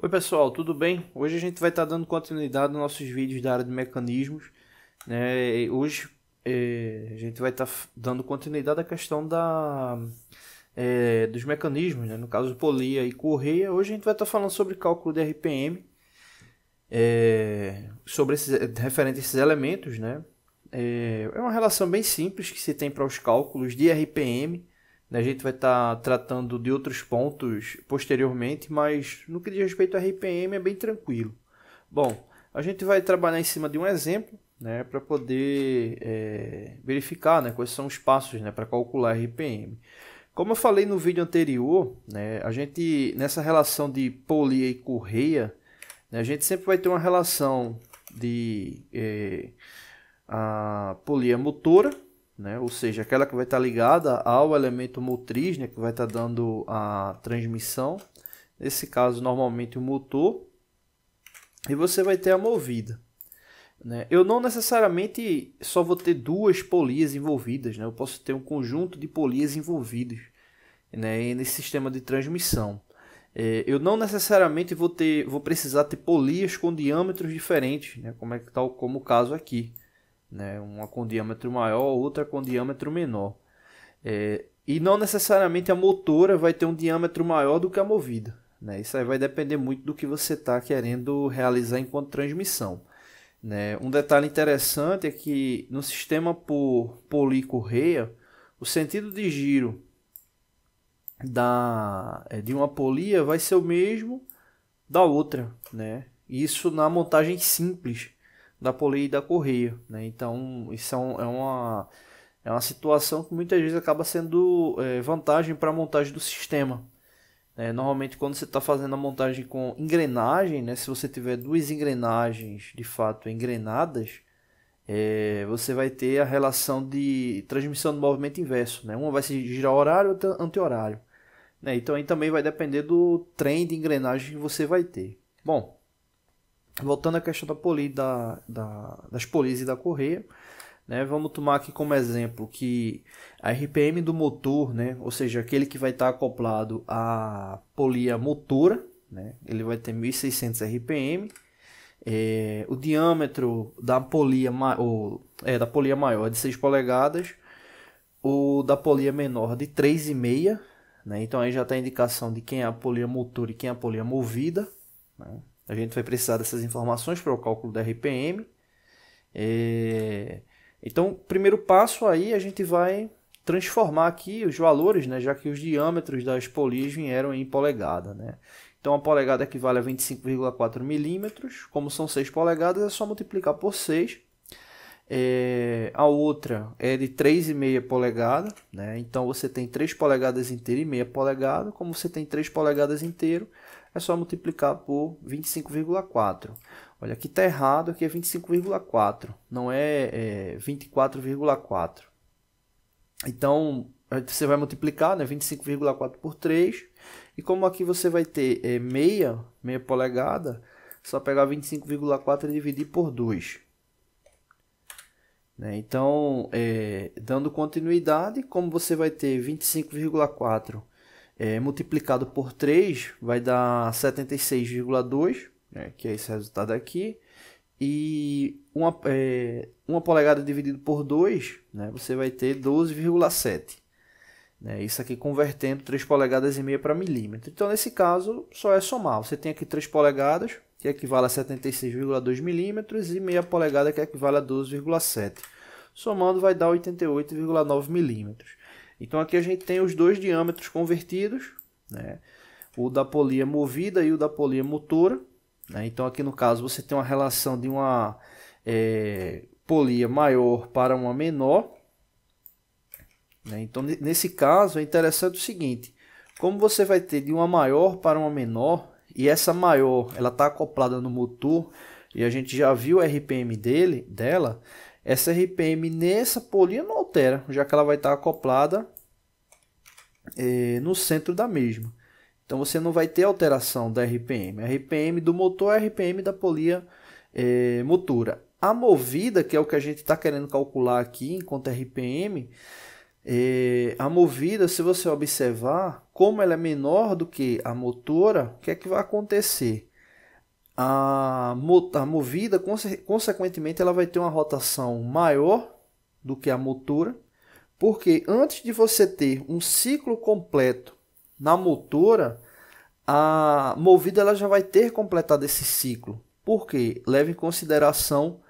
Oi pessoal, tudo bem? Hoje a gente vai estar tá dando continuidade nos nossos vídeos da área de mecanismos. Né? Hoje é, a gente vai estar tá dando continuidade à questão da, é, dos mecanismos, né? no caso polia e correia. Hoje a gente vai estar tá falando sobre cálculo de RPM, é, sobre esses, é, referente a esses elementos. Né? É, é, uma relação bem simples que se tem para os cálculos de RPM né? A gente vai estar tá tratando de outros pontos posteriormente, mas no que diz respeito a RPM é bem tranquilo. Bom, a gente vai trabalhar em cima de um exemplo né, para poder é, verificar né, quais são os passos né, para calcular RPM. Como eu falei no vídeo anterior, né, a gente nessa relação de polia e Correia, né, a gente sempre vai ter uma relação de é, a polia é motora né? Ou seja, aquela que vai estar ligada ao elemento motriz, né? Que vai estar dando a transmissão. Nesse caso, normalmente o motor. E você vai ter a movida. Né? Eu não necessariamente só vou ter duas polias envolvidas, né? Eu posso ter um conjunto de polias envolvidas né? nesse sistema de transmissão é, eu não necessariamente vou ter, vou precisar ter polias com diâmetros diferentes, né? como é que tal tá como o caso aqui né? Uma com diâmetro maior, outra com diâmetro menor. É, e não necessariamente a motora vai ter um diâmetro maior do que a movida. Né? Isso aí vai depender muito do que você está querendo realizar enquanto transmissão. Né? Um detalhe interessante é que no sistema por correia, o sentido de giro da, é, de uma polia vai ser o mesmo da outra. Né? Isso na montagem simples da polia e da Correia, né? Então, isso é, é uma é uma situação que muitas vezes acaba sendo é, vantagem para a montagem do sistema. É, normalmente, quando você está fazendo a montagem com engrenagem, né, se você tiver duas engrenagens de fato engrenadas, é, você vai ter a relação de transmissão do movimento inverso. Né? Uma vai se girar horário, outra anti-horário. Né? Então, aí também vai depender do trem de engrenagem que você vai ter. Bom, voltando à questão da poli, da, da, das polias e da correia, né, vamos tomar aqui como exemplo que a RPM do motor, né, ou seja, aquele que vai estar acoplado à polia motora, né, ele vai ter 1600 RPM. É, o diâmetro da polia, é ou, é, da polia é maior é de 6 polegadas, o da polia é menor de 3,5. Né, então aí já está a indicação de quem é a polia motor e quem é a polia movida. Né. A gente vai precisar dessas informações para o cálculo da RPM. É... Então, primeiro passo aí, a gente vai transformar aqui os valores, né, já que os diâmetros das polias vieram em polegada. Né? Então, a polegada equivale a 25,4 milímetros. Como são 6 polegadas, é só multiplicar por 6. É, a outra é de 3,5 polegada, né? então você tem 3 polegadas inteiro e meia polegada. Como você tem 3 polegadas inteiro, é só multiplicar por 25,4. Olha, aqui está errado, aqui é 25,4, não é, é 24,4. Então, você vai multiplicar né, 25,4 por 3, e como aqui você vai ter é, meia, meia polegada, só pegar 25,4 e dividir por 2. Né? Então, é, dando continuidade, como você vai ter 25,4 é, multiplicado por 3 vai dar 76,2, né, que é esse resultado aqui. E uma, é, uma polegada dividido por 2, né, você vai ter 12,7. Né, isso aqui convertendo 3 polegadas e meia para milímetro. Então, nesse caso, só é somar. Você tem aqui 3 polegadas, que equivale a 76,2 milímetros, e meia polegada, que equivale a 12,7. Somando, vai dar 88,9 milímetros. Então aqui a gente tem os dois diâmetros convertidos, né? o da polia movida e o da polia motora. Né? Então aqui no caso você tem uma relação de uma é, polia maior para uma menor. Né? Então nesse caso é interessante o seguinte, como você vai ter de uma maior para uma menor, e essa maior ela está acoplada no motor, e a gente já viu o RPM dele, dela, essa RPM nessa polia não altera, já que ela vai estar acoplada é, no centro da mesma. Então você não vai ter alteração da RPM. A RPM do motor é a RPM da polia é, motora. A movida, que é o que a gente está querendo calcular aqui enquanto RPM, é, a movida, se você observar, como ela é menor do que a motora, o que é que vai acontecer? a, a movida, conse consequentemente, ela vai ter uma rotação maior do que a motora, porque antes de você ter um ciclo completo na motora, a movida ela já vai ter completado esse ciclo. Porque leva em consideração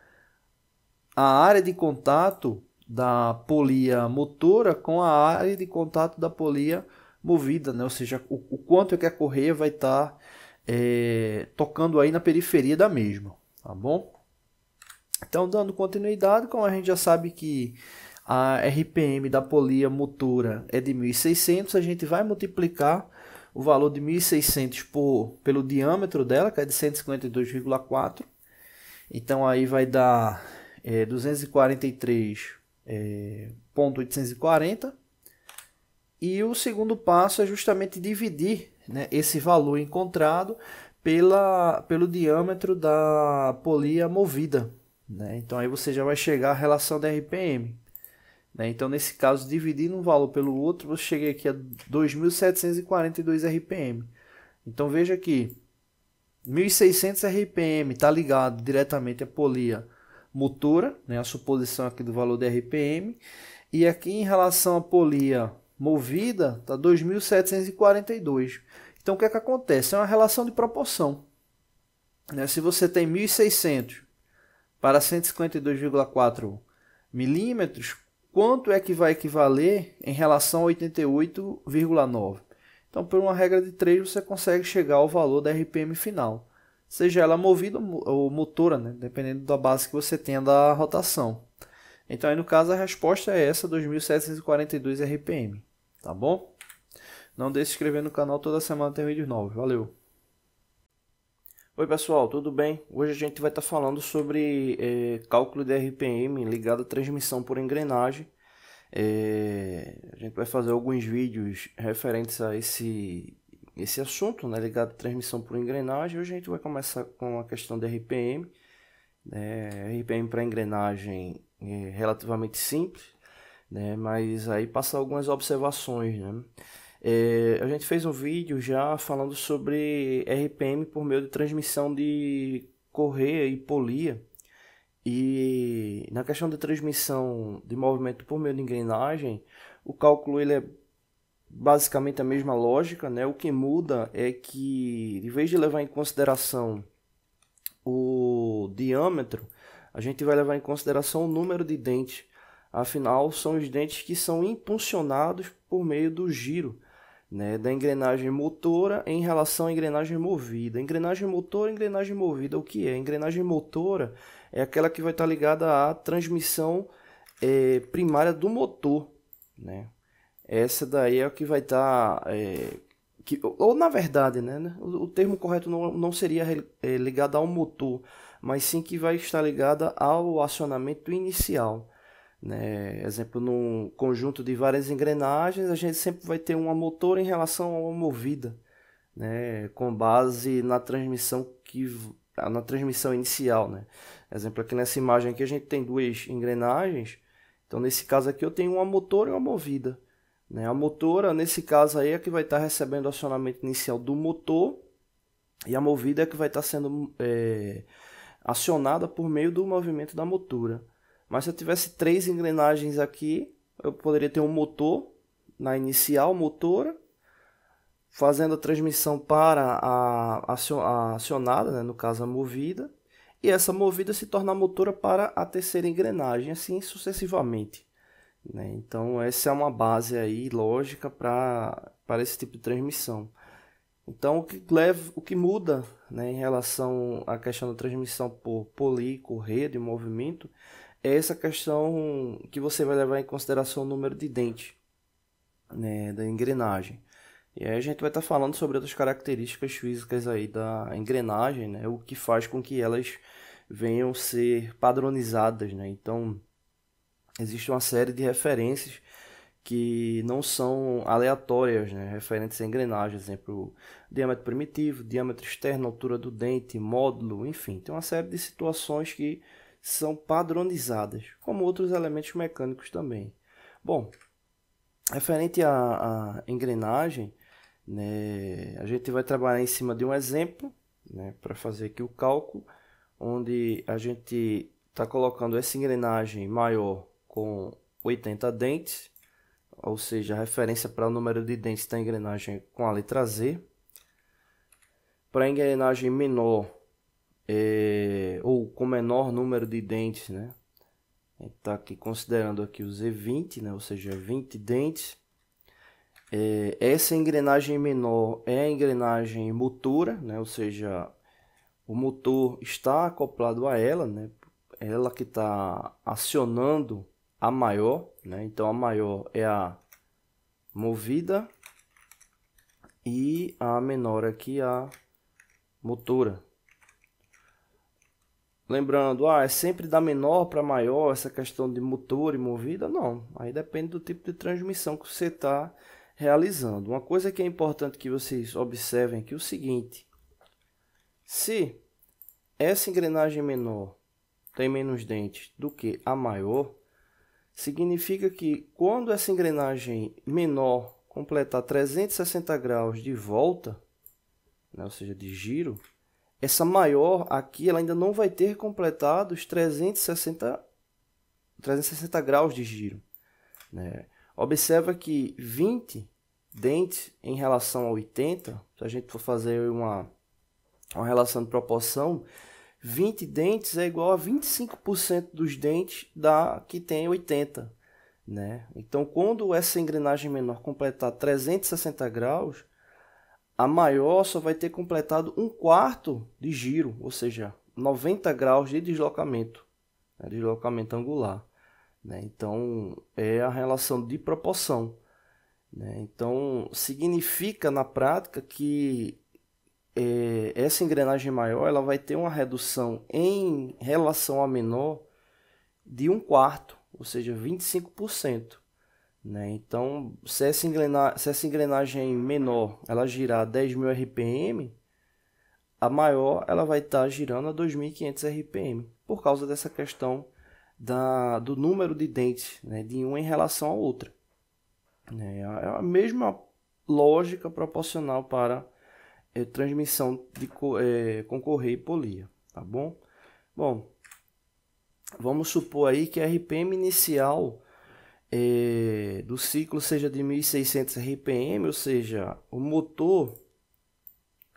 a área de contato da polia motora com a área de contato da polia movida, né? ou seja, o, o quanto é que a correia vai estar tá é, tocando aí na periferia da mesma, tá bom? Então, dando continuidade, como a gente já sabe que a RPM da polia motora é de 1.600, a gente vai multiplicar o valor de 1.600 por, pelo diâmetro dela, que é de 152,4. Então, aí vai dar é, 243,840. É, 840. e o segundo passo é justamente dividir né, esse valor encontrado pela, pelo diâmetro da polia movida. Né? Então aí você já vai chegar à relação da RPM. Né? Então nesse caso, dividindo um valor pelo outro, você chega aqui a 2.742 RPM. Então veja que 1.600 RPM está ligado diretamente à polia motora, né? a suposição aqui do valor da RPM. E aqui em relação à polia movida está 2.742. Então o que é que acontece? É uma relação de proporção. Né? Se você tem 1.600 para 152,4 milímetros, quanto é que vai equivaler em relação a 88,9? Então, por uma regra de 3, você consegue chegar ao valor da RPM final, seja ela movida ou motora, né? dependendo da base que você tenha da rotação. Então, aí no caso, a resposta é essa, 2742 RPM. Tá bom? Não deixe de se inscrever no canal, toda semana tem vídeos novos. Valeu! Oi pessoal, tudo bem? Hoje a gente vai estar tá falando sobre é, cálculo de RPM ligado à transmissão por engrenagem. É, a gente vai fazer alguns vídeos referentes a esse, esse assunto, né, ligado à transmissão por engrenagem. Hoje a gente vai começar com a questão de RPM. É, né? RPM para engrenagem é relativamente simples, né? Mas aí passa algumas observações, né? É, a gente fez um vídeo já falando sobre RPM por meio de transmissão de correia e polia. E na questão de transmissão de movimento por meio de engrenagem, o cálculo ele é basicamente a mesma lógica, né? O que muda é que, em vez de levar em consideração o diâmetro, a gente vai levar em consideração o número de dentes Afinal, são os dentes que são impulsionados por meio do giro né, da engrenagem motora em relação à engrenagem movida. Engrenagem motora, engrenagem movida, o que é? Engrenagem motora é aquela que vai estar ligada à transmissão é, primária do motor, né? Essa daí é o que vai estar, é, que, ou na verdade, né? né o, o termo correto não, não seria é, ligada ao motor, mas sim que vai estar ligada ao acionamento inicial. Né? Exemplo, num conjunto de várias engrenagens, a gente sempre vai ter uma motor em relação a uma movida, né? com base na transmissão que na transmissão inicial. Né? Exemplo, aqui nessa imagem aqui a gente tem duas engrenagens, então nesse caso aqui eu tenho uma motor e uma movida. Né? A motora, nesse caso aí, é que vai estar recebendo o acionamento inicial do motor e a movida é que vai estar sendo é, acionada por meio do movimento da motora. Mas se eu tivesse três engrenagens aqui, eu poderia ter um motor na inicial, motor fazendo a transmissão para a, acionada, né? no caso a movida, e essa movida se torna motora para a terceira engrenagem, assim sucessivamente. Né? Então essa é uma base aí lógica para esse tipo de transmissão. Então o que, leva, o que muda né, em relação à questão da transmissão por correia de movimento, é essa questão que você vai levar em consideração o número de dente né, da engrenagem. E aí a gente vai estar tá falando sobre outras características físicas aí da engrenagem, né, o que faz com que elas venham ser padronizadas, né? Então existe uma série de referências que não são aleatórias, né? referentes à engrenagens, exemplo, diâmetro primitivo, diâmetro externo, altura do dente, módulo, enfim, tem uma série de situações que são padronizadas, como outros elementos mecânicos também. Bom, referente à, à engrenagem, né, a gente vai trabalhar em cima de um exemplo né, para fazer aqui o cálculo, onde a gente está colocando essa engrenagem maior com 80 dentes, ou seja, a referência para o número de dentes da engrenagem com a letra Z. Para a engrenagem menor é, ou com menor número de dentes, né? está aqui considerando aqui o Z20, né? ou seja, 20 dentes. É, essa engrenagem menor é a engrenagem motora, né? ou seja, o motor está acoplado a ela, né? ela que está acionando a maior, né? então a maior é a movida e a menor aqui a motora, lembrando, ah, é sempre da menor para maior essa questão de motor e movida? Não, aí depende do tipo de transmissão que você está realizando. Uma coisa que é importante que vocês observem aqui é o seguinte: se essa engrenagem menor tem menos dentes do que a maior, significa que quando essa engrenagem menor completar 360 graus de volta, né, ou seja, de giro, essa maior aqui ela ainda não vai ter completado os 360, 360 graus de giro. Né? Observa que 20 dentes em relação a 80, se a gente for fazer uma, uma relação de proporção, 20 dentes é igual a 25% dos dentes da que tem 80. Né? Então, quando essa engrenagem menor completar 360 graus, a maior só vai ter completado um quarto de giro, ou seja, 90 graus de deslocamento, né, deslocamento angular. Né? Então, é a relação de proporção. Né? Então, significa na prática que é, essa engrenagem maior ela vai ter uma redução em relação à menor de um quarto, ou seja, 25%. Né? Então, se essa, engrenagem, se essa engrenagem menor ela girar 10.000 RPM, a maior ela vai estar tá girando a 2.500 RPM, por causa dessa questão da, do número de dentes né, de uma em relação à outra. Né? É, é a mesma lógica proporcional para é, transmissão de é, concorrer e polia, tá bom? Bom, vamos supor aí que a RPM inicial é, do ciclo seja de 1600 RPM, ou seja, o motor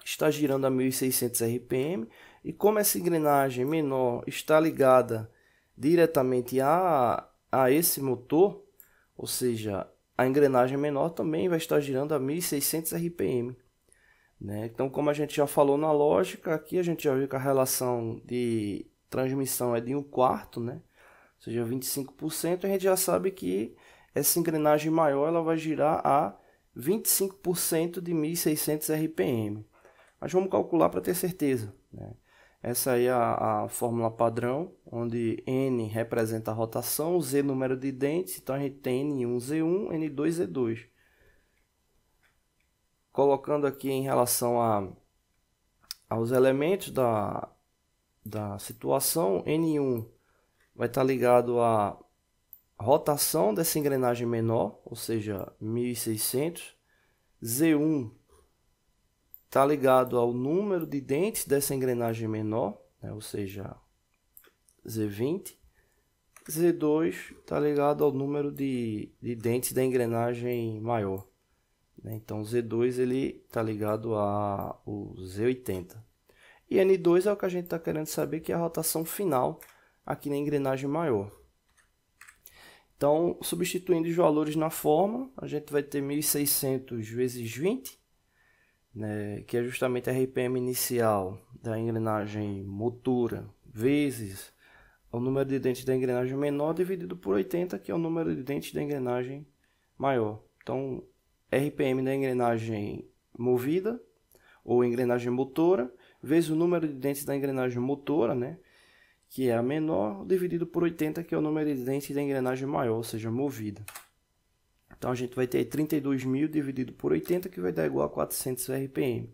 está girando a 1600 RPM e como essa engrenagem menor está ligada diretamente a, a esse motor, ou seja, a engrenagem menor também vai estar girando a 1600 RPM. Né? Então, como a gente já falou na lógica, aqui a gente já viu que a relação de transmissão é de 1 quarto, né? seja 25%, a gente já sabe que essa engrenagem maior ela vai girar a 25% de 1.600 RPM. Mas vamos calcular para ter certeza. Né? Essa aí é a, a, fórmula padrão, onde N representa a rotação, Z número de dentes, então a gente tem N1Z1, N2Z2. Colocando aqui em relação a, aos elementos da, da situação, N1 vai estar tá ligado à rotação dessa engrenagem menor, ou seja, 1600. Z1 está ligado ao número de dentes dessa engrenagem menor, né? ou seja, Z20. Z2 está ligado ao número de, de dentes da engrenagem maior. Né? Então, Z2 está ligado ao Z80. E N2 é o que a gente está querendo saber, que é a rotação final aqui na engrenagem maior. Então, substituindo os valores na forma, a gente vai ter 1600 vezes 20, né, que é justamente a RPM inicial da engrenagem motora, vezes o número de dentes da engrenagem menor dividido por 80, que é o número de dentes da engrenagem maior. Então, RPM da engrenagem movida, ou engrenagem motora, vezes o número de dentes da engrenagem motora, né, que é a menor, dividido por 80, que é o número de dentes da engrenagem maior, ou seja, movida. Então a gente vai ter 32.000 mil dividido por 80, que vai dar igual a 400 RPM.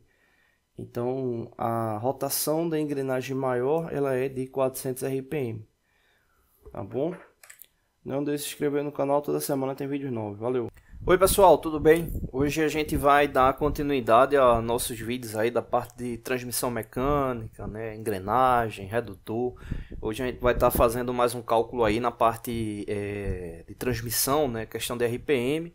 Então a rotação da engrenagem maior ela é de 400 RPM. Tá bom? Não deixe de se inscrever no canal, toda semana tem vídeo novo. Valeu! Oi pessoal, tudo bem? Hoje a gente vai dar continuidade a nossos vídeos aí da parte de transmissão mecânica, né, engrenagem, redutor. Hoje a gente vai estar tá fazendo mais um cálculo aí na parte é, de transmissão, né, questão de RPM.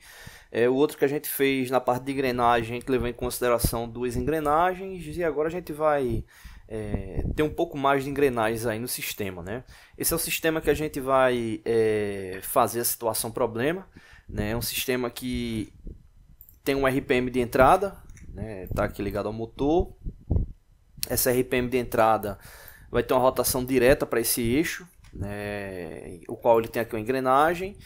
É, o outro que a gente fez na parte de engrenagem, a gente levou em consideração duas engrenagens e agora a gente vai é, ter um pouco mais de engrenagens aí no sistema, né. Esse é o sistema que a gente vai eh, fazer a situação problema. Né? É um sistema que tem um RPM de entrada, né? tá aqui ligado ao motor. Essa RPM de entrada vai ter uma rotação direta para esse eixo, né? o qual ele tem aqui uma engrenagem.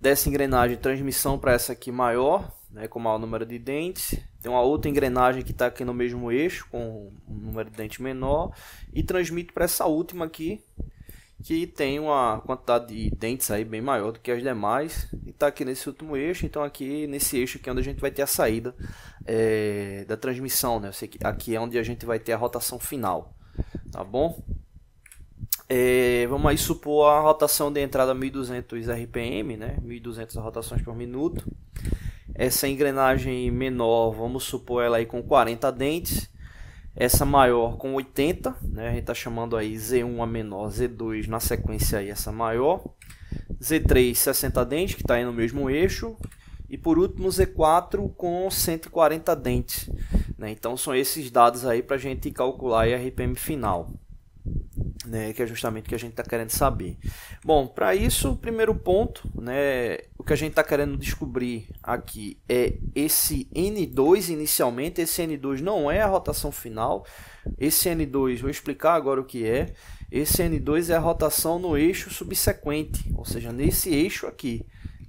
Dessa engrenagem, transmissão para essa aqui maior, né? com maior número de dentes. Tem uma outra engrenagem que está aqui no mesmo eixo, com um número de dentes menor. E transmite para essa última aqui, que tem uma quantidade de dentes aí bem maior do que as demais e está aqui nesse último eixo então aqui nesse eixo aqui é onde a gente vai ter a saída é, da transmissão né aqui é onde a gente vai ter a rotação final tá bom é, vamos aí supor a rotação de entrada 1200 rpm né 1200 rotações por minuto essa engrenagem menor vamos supor ela aí com 40 dentes essa maior com 80, né? a gente está chamando aí Z1 a menor, Z2 na sequência aí essa maior. Z3 60 dentes, que está aí no mesmo eixo. E por último, Z4 com 140 dentes. Né? Então são esses dados aí para a gente calcular a RPM final né, que é justamente o que a gente está querendo saber. Bom, para isso, o primeiro ponto, né, o que a gente está querendo descobrir aqui é esse N2 inicialmente. Esse N2 não é a rotação final. Esse N2, vou explicar agora o que é. Esse N2 é a rotação no eixo subsequente, ou seja, nesse eixo aqui.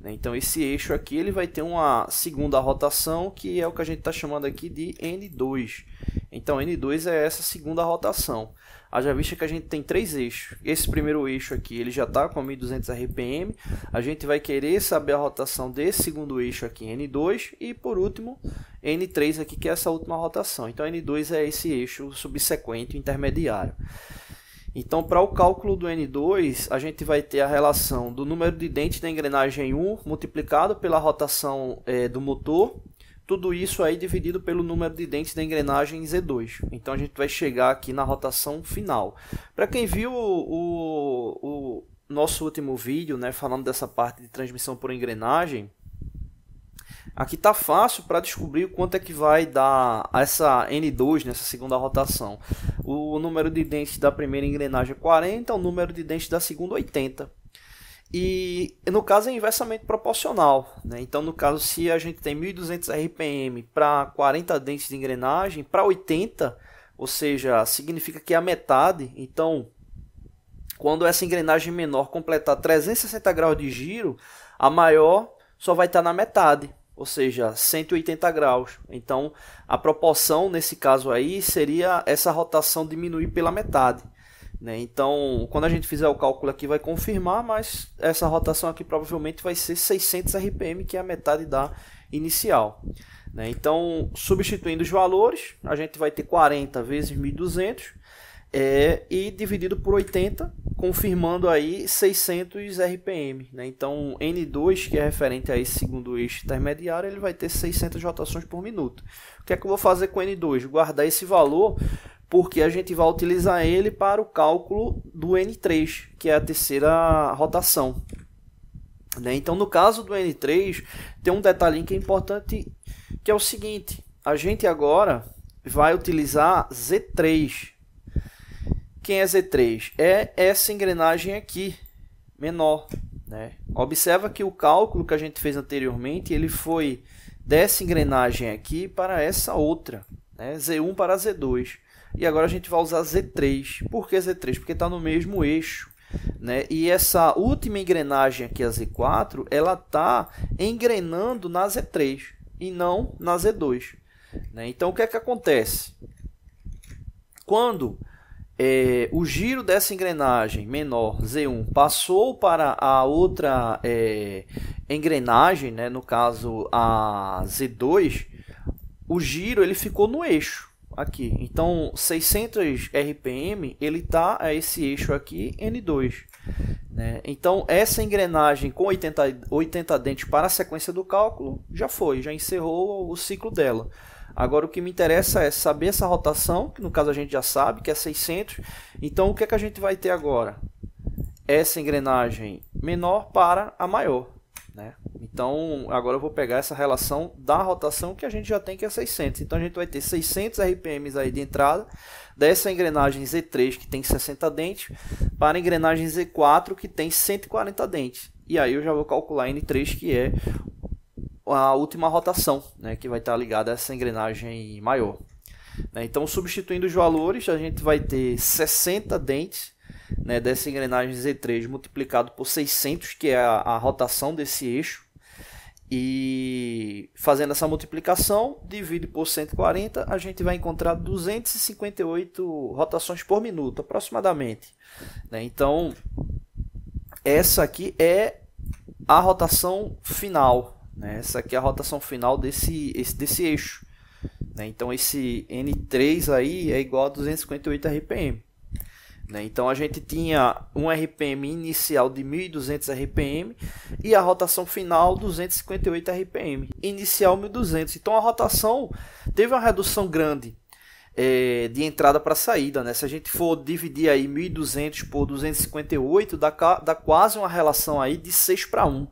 Né? Então esse eixo aqui ele vai ter uma segunda rotação, que é o que a gente está chamando aqui de N2. Então N2 é essa segunda rotação. Haja vista que a gente tem três eixos. Esse primeiro eixo aqui ele já está com 1200 RPM. A gente vai querer saber a rotação desse segundo eixo aqui, N2. E por último, N3 aqui, que é essa última rotação. Então N2 é esse eixo subsequente intermediário. Então, para o cálculo do N2, a gente vai ter a relação do número de dentes da engrenagem 1 multiplicado pela rotação é, do motor, tudo isso aí dividido pelo número de dentes da engrenagem Z2. Então, a gente vai chegar aqui na rotação final. Para quem viu o, o, o nosso último vídeo, né, falando dessa parte de transmissão por engrenagem, Aqui tá fácil para descobrir quanto é que vai dar essa N2 nessa segunda rotação. O número de dentes da primeira engrenagem é 40, o número de dentes da segunda 80. E no caso é inversamente proporcional. Né? Então, no caso, se a gente tem 1200 RPM para 40 dentes de engrenagem, para 80, ou seja, significa que é a metade. Então, quando essa engrenagem menor completar 360 graus de giro, a maior só vai estar tá na metade ou seja, 180 graus. Então, a proporção nesse caso aí seria essa rotação diminuir pela metade. Né? Então, quando a gente fizer o cálculo aqui, vai confirmar, mas essa rotação aqui provavelmente vai ser 600 RPM, que é a metade da inicial. Né? Então, substituindo os valores, a gente vai ter 40 vezes 1200 é, e dividido por 80, confirmando aí 600 RPM. Né? Então, N2, que é referente a esse segundo eixo intermediário, ele vai ter 600 rotações por minuto. O que é que eu vou fazer com N2? Guardar esse valor, porque a gente vai utilizar ele para o cálculo do N3, que é a terceira rotação. Né? Então, no caso do N3, tem um detalhe que é importante, que é o seguinte. A gente agora vai utilizar Z3, quem é Z3? É essa engrenagem aqui, menor. Né? Observa que o cálculo que a gente fez anteriormente, ele foi dessa engrenagem aqui para essa outra, né? Z1 para Z2. E agora a gente vai usar Z3. Por que Z3? Porque está no mesmo eixo. Né? E essa última engrenagem aqui, a Z4, ela está engrenando na Z3 e não na Z2. Né? Então, o que é que acontece? Quando é, o giro dessa engrenagem menor Z1 passou para a outra é, engrenagem, né, no caso a Z2, o giro ele ficou no eixo aqui. Então 600 RPM ele está a esse eixo aqui N2. Né? Então essa engrenagem com 80, 80 dentes para a sequência do cálculo já foi, já encerrou o ciclo dela. Agora o que me interessa é saber essa rotação, que no caso a gente já sabe, que é 600. Então o que é que a gente vai ter agora? Essa engrenagem menor para a maior. Né? Então agora eu vou pegar essa relação da rotação que a gente já tem que é 600. Então a gente vai ter 600 RPMs aí de entrada dessa engrenagem Z3 que tem 60 dentes para a engrenagem Z4 que tem 140 dentes. E aí eu já vou calcular N3 que é a última rotação, né, que vai estar ligada a essa engrenagem maior. Né, então, substituindo os valores, a gente vai ter 60 dentes né, dessa engrenagem Z3 multiplicado por 600, que é a, a rotação desse eixo. E fazendo essa multiplicação, divide por 140, a gente vai encontrar 258 rotações por minuto, aproximadamente. Né? Então, essa aqui é a rotação final né? Essa aqui é a rotação final desse, esse, desse eixo. Né? Então esse N3 aí é igual a 258 RPM. Né? Então a gente tinha um RPM inicial de 1200 RPM e a rotação final 258 RPM. Inicial 1200. Então a rotação teve uma redução grande é, de entrada para saída. Né? Se a gente for dividir aí 1.200 por 258, dá, dá quase uma relação aí de 6 para 1.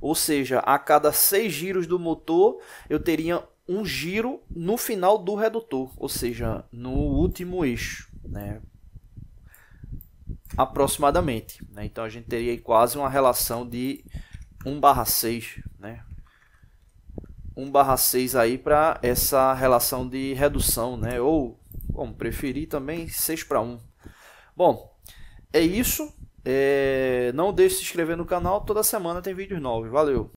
Ou seja, a cada 6 giros do motor, eu teria um giro no final do redutor, ou seja, no último eixo. Né? aproximadamente. Né? Então a gente teria quase uma relação de 1 barra 6, né? 1/6 aí para essa relação de redução, né? Ou, como preferir também, 6 para 1. Bom, é isso. É... Não deixe de se inscrever no canal. Toda semana tem vídeos novos. Valeu!